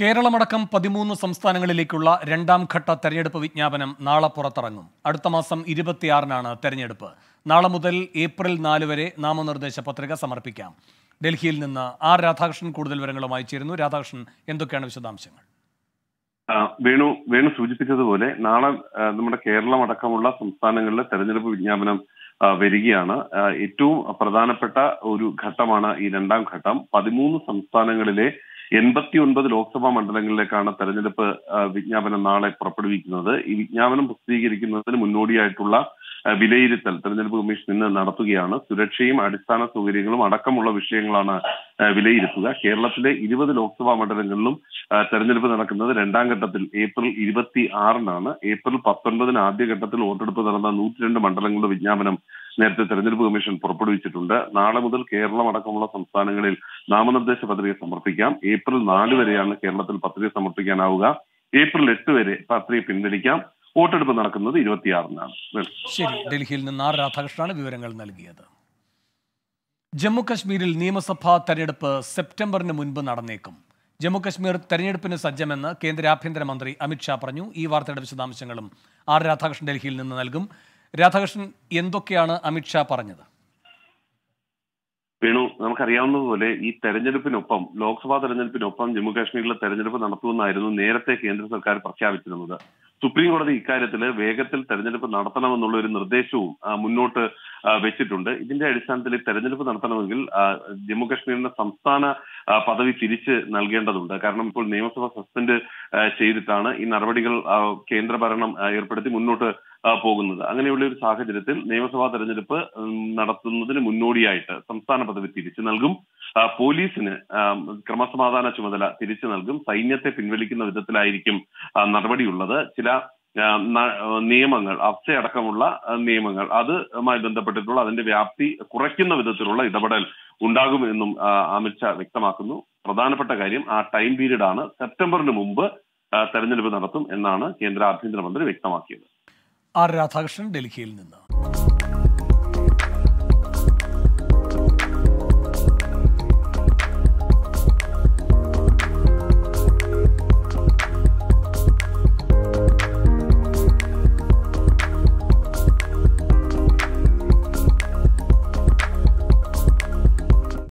കേരളമടക്കം പതിമൂന്ന് സംസ്ഥാനങ്ങളിലേക്കുള്ള രണ്ടാം ഘട്ട തെരഞ്ഞെടുപ്പ് വിജ്ഞാപനം നാളെ പുറത്തിറങ്ങും അടുത്ത മാസം ഇരുപത്തിയാറിനാണ് തെരഞ്ഞെടുപ്പ് നാളെ മുതൽ ഏപ്രിൽ നാല് വരെ നാമനിർദ്ദേശ പത്രിക സമർപ്പിക്കാം ഡൽഹിയിൽ നിന്ന് ആർ രാധാകൃഷ്ണൻ കൂടുതൽ വിവരങ്ങളുമായി ചേരുന്നു രാധാകൃഷ്ണൻ എന്തൊക്കെയാണ് വിശദാംശങ്ങൾ വേണു വേണു സൂചിപ്പിച്ചതുപോലെ നാളെ നമ്മുടെ കേരളമടക്കമുള്ള സംസ്ഥാനങ്ങളിലെ തെരഞ്ഞെടുപ്പ് വിജ്ഞാപനം വരികയാണ് ഏറ്റവും പ്രധാനപ്പെട്ട ഒരു ഘട്ടമാണ് ഈ രണ്ടാം ഘട്ടം പതിമൂന്ന് സംസ്ഥാനങ്ങളിലെ എൺപത്തി ഒൻപത് ലോക്സഭാ മണ്ഡലങ്ങളിലേക്കാണ് തെരഞ്ഞെടുപ്പ് വിജ്ഞാപനം നാളെ പുറപ്പെടുവിക്കുന്നത് ഈ വിജ്ഞാപനം പ്രസിദ്ധീകരിക്കുന്നതിന് മുന്നോടിയായിട്ടുള്ള വിലയിരുത്തൽ തെരഞ്ഞെടുപ്പ് കമ്മീഷൻ ഇന്ന് നടത്തുകയാണ് സുരക്ഷയും അടിസ്ഥാന സൗകര്യങ്ങളും അടക്കമുള്ള വിഷയങ്ങളാണ് വിലയിരുത്തുക കേരളത്തിലെ ഇരുപത് ലോക്സഭാ മണ്ഡലങ്ങളിലും തെരഞ്ഞെടുപ്പ് നടക്കുന്നത് രണ്ടാം ഘട്ടത്തിൽ ഏപ്രിൽ ഇരുപത്തി ആറിനാണ് ഏപ്രിൽ പത്തൊൻപതിന് ആദ്യഘട്ടത്തിൽ വോട്ടെടുപ്പ് നടന്ന നൂറ്റിരണ്ട് മണ്ഡലങ്ങളുടെ വിജ്ഞാപനം നേരത്തെ തെരഞ്ഞെടുപ്പ് കമ്മീഷൻ പുറപ്പെടുവിച്ചിട്ടുണ്ട് നാളെ മുതൽ കേരളം അടക്കമുള്ള സംസ്ഥാനങ്ങളിൽ നാമനിർദ്ദേശ പത്രിക സമർപ്പിക്കാം ഏപ്രിൽ നാല് വരെയാണ് കേരളത്തിൽ പത്രിക സമർപ്പിക്കാനാവുക ഏപ്രിൽ എട്ട് വരെ പത്രിക പിൻവലിക്കാം വോട്ടെടുപ്പ് നടക്കുന്നത് ഇരുപത്തിയാറിനാണ് ശരി ഡൽഹിയിൽ നിന്ന് ആർ രാധാകൃഷ്ണനാണ് വിവരങ്ങൾ നൽകിയത് ജമ്മുകശ്മീരിൽ നിയമസഭാ തെരഞ്ഞെടുപ്പ് സെപ്റ്റംബറിന് മുൻപ് നടന്നേക്കും ജമ്മുകശ്മീർ തെരഞ്ഞെടുപ്പിന് സജ്ജമെന്ന് കേന്ദ്ര ആഭ്യന്തരമന്ത്രി അമിത്ഷാ പറഞ്ഞു ഈ വാർത്തയുടെ വിശദാംശങ്ങളും ആർ രാധാകൃഷ്ണൻ ഡൽഹിയിൽ നിന്ന് നൽകും രാധാകൃഷ്ണൻ എന്തൊക്കെയാണ് അമിത്ഷാ പറഞ്ഞത് വേണു നമുക്കറിയാവുന്നതുപോലെ ഈ തെരഞ്ഞെടുപ്പിനൊപ്പം ലോക്സഭാ തെരഞ്ഞെടുപ്പിനൊപ്പം ജമ്മുകാശ്മീരിലെ തെരഞ്ഞെടുപ്പ് നടത്തുമെന്നായിരുന്നു നേരത്തെ കേന്ദ്ര സർക്കാർ പ്രഖ്യാപിച്ചിരുന്നത് സുപ്രീം കോടതി ഇക്കാര്യത്തിൽ വേഗത്തിൽ തെരഞ്ഞെടുപ്പ് നടത്തണമെന്നുള്ള ഒരു നിർദ്ദേശവും മുന്നോട്ട് വെച്ചിട്ടുണ്ട് ഇതിന്റെ അടിസ്ഥാനത്തിൽ തെരഞ്ഞെടുപ്പ് നടത്തണമെങ്കിൽ ജമ്മുകശ്മീരിന്റെ സംസ്ഥാന പദവി തിരിച്ച് നൽകേണ്ടതുണ്ട് കാരണം ഇപ്പോൾ നിയമസഭ സസ്പെൻഡ് ചെയ്തിട്ടാണ് ഈ നടപടികൾ കേന്ദ്രഭരണം ഏർപ്പെടുത്തി മുന്നോട്ട് പോകുന്നത് അങ്ങനെയുള്ള ഒരു സാഹചര്യത്തിൽ നിയമസഭാ തെരഞ്ഞെടുപ്പ് നടത്തുന്നതിന് മുന്നോടിയായിട്ട് സംസ്ഥാന പദവി തിരിച്ചു നൽകും പോലീസിന് ക്രമസമാധാന ചുമതല തിരിച്ചു നൽകും സൈന്യത്തെ പിൻവലിക്കുന്ന വിധത്തിലായിരിക്കും നടപടിയുള്ളത് ചില നിയമങ്ങൾ അഫ്സ അടക്കമുള്ള നിയമങ്ങൾ അതുമായി ബന്ധപ്പെട്ടിട്ടുള്ള അതിന്റെ വ്യാപ്തി കുറയ്ക്കുന്ന വിധത്തിലുള്ള ഇടപെടൽ ഉണ്ടാകുമെന്നും അമിത്ഷാ വ്യക്തമാക്കുന്നു പ്രധാനപ്പെട്ട കാര്യം ആ ടൈം പീരീഡ് ആണ് സെപ്റ്റംബറിന് മുമ്പ് തെരഞ്ഞെടുപ്പ് നടത്തും എന്നാണ് കേന്ദ്ര ആഭ്യന്തരമന്ത്രി വ്യക്തമാക്കിയത് ആർ രാധാകൃഷ്ണൻ ഡൽഹിയിൽ നിന്ന്